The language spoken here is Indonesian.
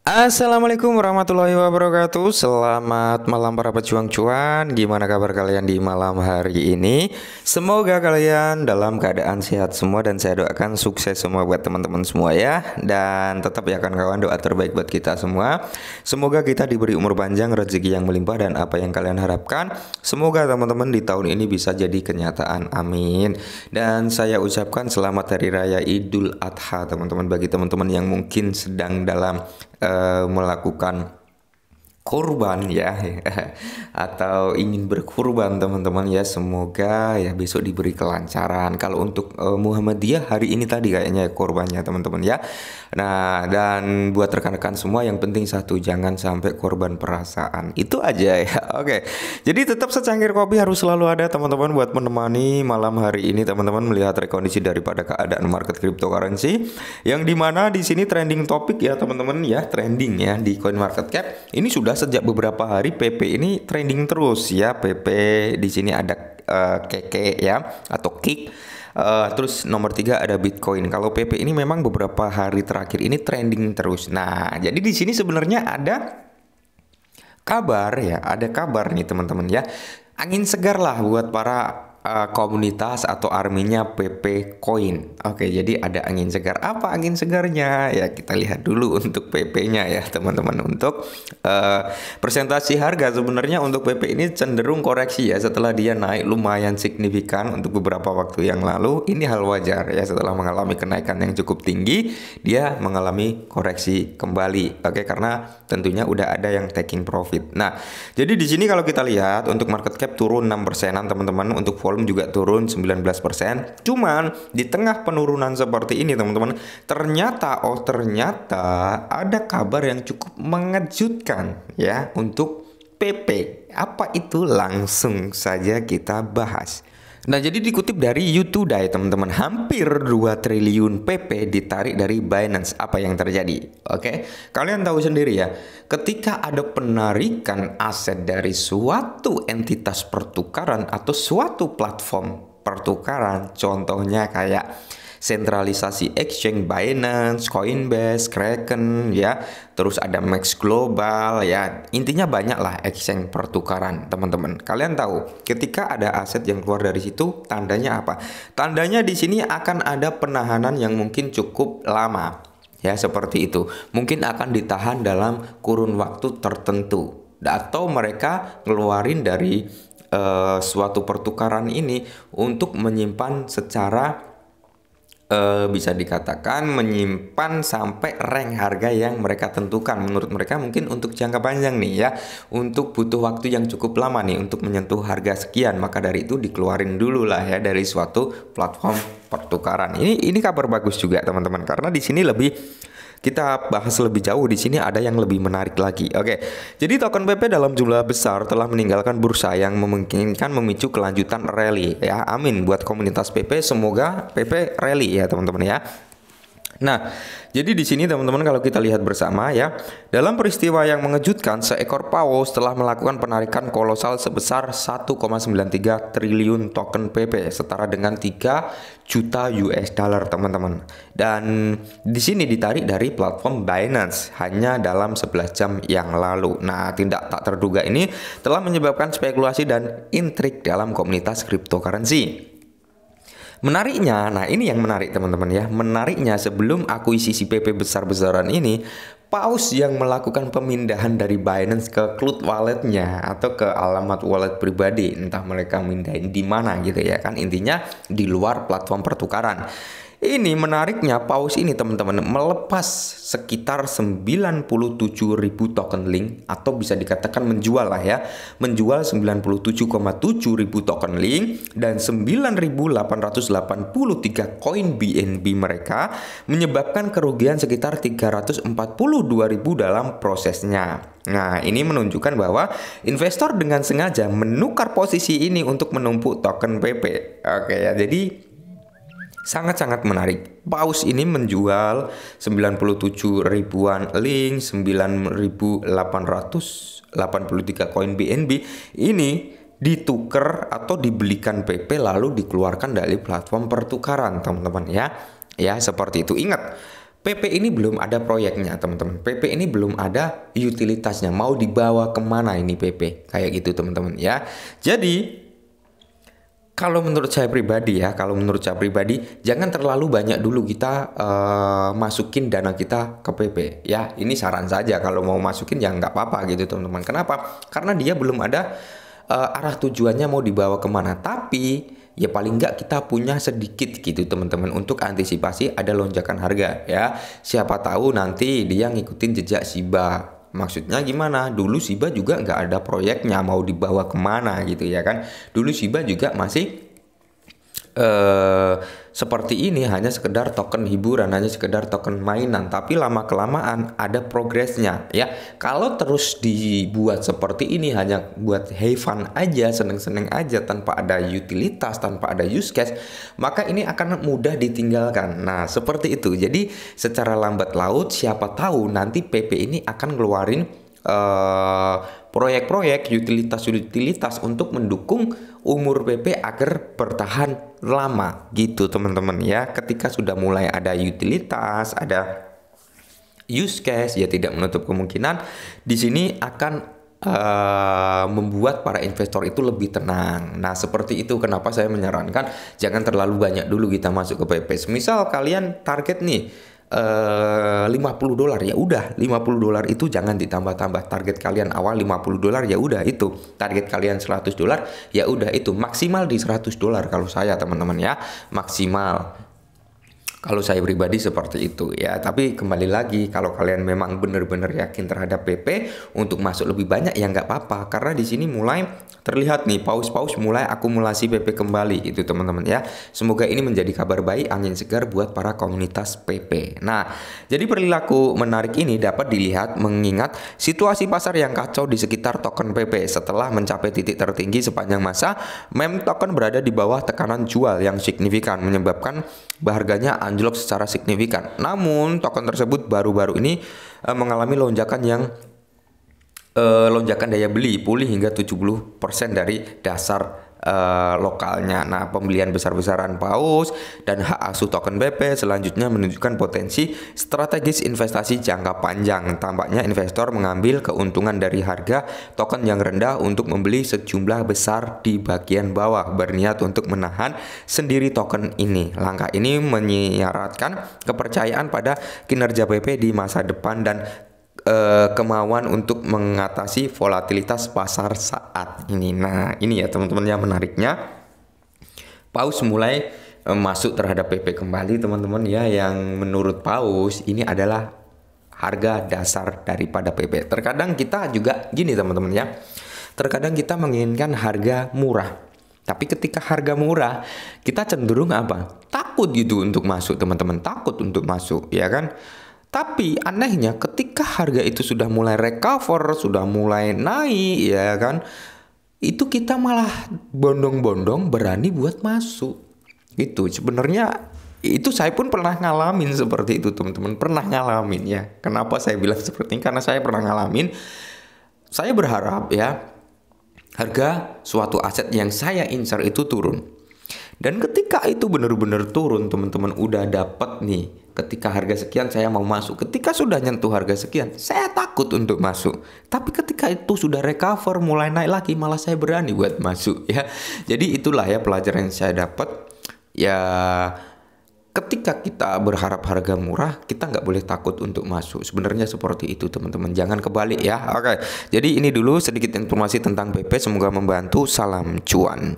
Assalamualaikum warahmatullahi wabarakatuh Selamat malam para pejuang cuan Gimana kabar kalian di malam hari ini Semoga kalian dalam keadaan sehat semua Dan saya doakan sukses semua buat teman-teman semua ya Dan tetap ya kan kawan doa terbaik buat kita semua Semoga kita diberi umur panjang, rezeki yang melimpah Dan apa yang kalian harapkan Semoga teman-teman di tahun ini bisa jadi kenyataan Amin Dan saya ucapkan selamat Hari Raya Idul Adha teman-teman Bagi teman-teman yang mungkin sedang dalam Eh, melakukan korban ya atau ingin berkurban teman-teman ya semoga ya besok diberi kelancaran kalau untuk uh, Muhammadiyah hari ini tadi kayaknya korbannya teman-teman ya nah dan buat rekan-rekan semua yang penting satu jangan sampai korban perasaan itu aja ya oke jadi tetap secangkir kopi harus selalu ada teman-teman buat menemani malam hari ini teman-teman melihat rekondisi daripada keadaan market cryptocurrency yang dimana di sini trending topik ya teman-teman ya trending ya di coin market cap ini sudah sudah sejak beberapa hari PP ini trending terus ya. PP di sini ada uh, eh, keke ya atau kick. Uh, eh, terus nomor tiga ada Bitcoin. Kalau PP ini memang beberapa hari terakhir ini trending terus. Nah, jadi di sini sebenarnya ada kabar ya, ada kabar nih teman-teman ya. Angin segar lah buat para Eh, komunitas atau arminya PP Coin. Oke, jadi ada angin segar. Apa angin segarnya? Ya kita lihat dulu untuk PP-nya ya, teman-teman. Untuk uh, eh, presentasi harga sebenarnya untuk PP ini cenderung koreksi ya setelah dia naik lumayan signifikan untuk beberapa waktu yang lalu. Ini hal wajar ya setelah mengalami kenaikan yang cukup tinggi, dia mengalami koreksi kembali. Oke, karena tentunya udah ada yang taking profit. Nah, jadi di sini kalau kita lihat untuk market cap turun 6 persenan teman-teman untuk volume juga turun 19%. Cuman di tengah penurunan seperti ini teman-teman, ternyata oh ternyata ada kabar yang cukup mengejutkan ya untuk PP. Apa itu langsung saja kita bahas. Nah, jadi dikutip dari YouTube teman-teman, hampir 2 triliun PP ditarik dari Binance. Apa yang terjadi? Oke. Kalian tahu sendiri ya, ketika ada penarikan aset dari suatu entitas pertukaran atau suatu platform pertukaran, contohnya kayak sentralisasi exchange Binance, Coinbase, Kraken ya, terus ada Max Global ya. Intinya banyaklah exchange pertukaran, teman-teman. Kalian tahu, ketika ada aset yang keluar dari situ, tandanya apa? Tandanya di sini akan ada penahanan yang mungkin cukup lama. Ya, seperti itu. Mungkin akan ditahan dalam kurun waktu tertentu atau mereka ngeluarin dari uh, suatu pertukaran ini untuk menyimpan secara uh, bisa dikatakan menyimpan sampai rank harga yang mereka tentukan menurut mereka mungkin untuk jangka panjang nih ya untuk butuh waktu yang cukup lama nih untuk menyentuh harga sekian maka dari itu dikeluarin dulu lah ya dari suatu platform pertukaran ini ini kabar bagus juga teman-teman karena di sini lebih kita bahas lebih jauh di sini ada yang lebih menarik lagi. Oke. Jadi token PP dalam jumlah besar telah meninggalkan bursa yang memungkinkan memicu kelanjutan rally ya. Amin buat komunitas PP semoga PP rally ya teman-teman ya. Nah, jadi di sini teman-teman kalau kita lihat bersama ya, dalam peristiwa yang mengejutkan seekor paus telah melakukan penarikan kolosal sebesar 1,93 triliun token PP setara dengan 3 juta US dollar teman-teman. Dan di sini ditarik dari platform Binance hanya dalam 11 jam yang lalu. Nah, tindak tak terduga ini telah menyebabkan spekulasi dan intrik dalam komunitas cryptocurrency. Menariknya, nah ini yang menarik teman-teman ya. Menariknya sebelum akuisisi PP besar-besaran ini, Paus yang melakukan pemindahan dari Binance ke Cloud Walletnya atau ke alamat wallet pribadi, entah mereka mindahin di mana gitu ya kan intinya di luar platform pertukaran. Ini menariknya paus ini teman-teman melepas sekitar 97.000 token link atau bisa dikatakan menjual lah ya. Menjual 97,7 ribu token link dan 9.883 koin BNB mereka menyebabkan kerugian sekitar 342.000 dalam prosesnya. Nah, ini menunjukkan bahwa investor dengan sengaja menukar posisi ini untuk menumpuk token PP. Oke ya, jadi sangat-sangat menarik. Paus ini menjual 97 ribuan link, 9.883 koin BNB. Ini dituker atau dibelikan PP lalu dikeluarkan dari platform pertukaran, teman-teman ya. Ya, seperti itu. Ingat, PP ini belum ada proyeknya teman-teman PP ini belum ada utilitasnya mau dibawa kemana ini PP kayak gitu teman-teman ya jadi kalau menurut saya pribadi ya, kalau menurut saya pribadi jangan terlalu banyak dulu kita uh, masukin dana kita ke PP ya. Ini saran saja kalau mau masukin ya nggak apa-apa gitu teman-teman. Kenapa? Karena dia belum ada uh, arah tujuannya mau dibawa kemana. Tapi ya paling nggak kita punya sedikit gitu teman-teman untuk antisipasi ada lonjakan harga ya. Siapa tahu nanti dia ngikutin jejak Shiba Maksudnya gimana? Dulu Shiba juga nggak ada proyeknya mau dibawa kemana gitu ya kan? Dulu Shiba juga masih Eh, seperti ini hanya sekedar token hiburan, hanya sekedar token mainan, tapi lama kelamaan ada progresnya ya. Kalau terus dibuat seperti ini hanya buat hey fun aja, seneng-seneng aja tanpa ada utilitas, tanpa ada use case, maka ini akan mudah ditinggalkan. Nah, seperti itu. Jadi secara lambat laut siapa tahu nanti PP ini akan ngeluarin Eh, proyek-proyek uh, utilitas-utilitas untuk mendukung umur PP agar bertahan lama gitu teman-teman ya ketika sudah mulai ada utilitas ada use case ya tidak menutup kemungkinan di sini akan uh, membuat para investor itu lebih tenang. Nah, seperti itu kenapa saya menyarankan jangan terlalu banyak dulu kita masuk ke PP. Misal kalian target nih Eh, lima 50 dolar ya udah 50 dolar itu jangan ditambah-tambah target kalian awal 50 dolar ya udah itu target kalian 100 dolar ya udah itu maksimal di 100 dolar kalau saya teman-teman ya maksimal kalau saya pribadi seperti itu ya, tapi kembali lagi kalau kalian memang benar-benar yakin terhadap PP untuk masuk lebih banyak ya nggak apa-apa karena di sini mulai terlihat nih paus-paus mulai akumulasi PP kembali itu teman-teman ya. Semoga ini menjadi kabar baik angin segar buat para komunitas PP. Nah, jadi perilaku menarik ini dapat dilihat mengingat situasi pasar yang kacau di sekitar token PP setelah mencapai titik tertinggi sepanjang masa, mem token berada di bawah tekanan jual yang signifikan menyebabkan harganya anjlok secara signifikan. Namun token tersebut baru-baru ini uh, mengalami lonjakan yang uh, lonjakan daya beli pulih hingga 70% dari dasar Eh, lokalnya. Nah, pembelian besar-besaran PAUS dan hak asuh token BP selanjutnya menunjukkan potensi strategis investasi jangka panjang. Tampaknya investor mengambil keuntungan dari harga token yang rendah untuk membeli sejumlah besar di bagian bawah berniat untuk menahan sendiri token ini. Langkah ini menyiaratkan kepercayaan pada kinerja BP di masa depan dan Eh, kemauan untuk mengatasi volatilitas pasar saat ini. Nah, ini ya teman-teman yang menariknya. Paus mulai eh, masuk terhadap PP kembali teman-teman ya yang menurut Paus ini adalah harga dasar daripada PP. Terkadang kita juga gini teman-teman ya. Terkadang kita menginginkan harga murah. Tapi ketika harga murah, kita cenderung apa? Takut gitu untuk masuk, teman-teman. Takut untuk masuk, ya kan? Tapi anehnya ketika harga itu sudah mulai recover, sudah mulai naik ya kan, itu kita malah bondong-bondong berani buat masuk. Itu Sebenarnya itu saya pun pernah ngalamin seperti itu teman-teman, pernah ngalamin ya. Kenapa saya bilang seperti ini? Karena saya pernah ngalamin. Saya berharap ya harga suatu aset yang saya insert itu turun. Dan ketika itu benar-benar turun, teman-teman udah dapat nih. Ketika harga sekian saya mau masuk. Ketika sudah nyentuh harga sekian, saya takut untuk masuk. Tapi ketika itu sudah recover, mulai naik lagi, malah saya berani buat masuk ya. Jadi itulah ya pelajaran yang saya dapat. Ya ketika kita berharap harga murah, kita nggak boleh takut untuk masuk. Sebenarnya seperti itu, teman-teman. Jangan kebalik ya. Oke. Jadi ini dulu sedikit informasi tentang PP. Semoga membantu. Salam cuan.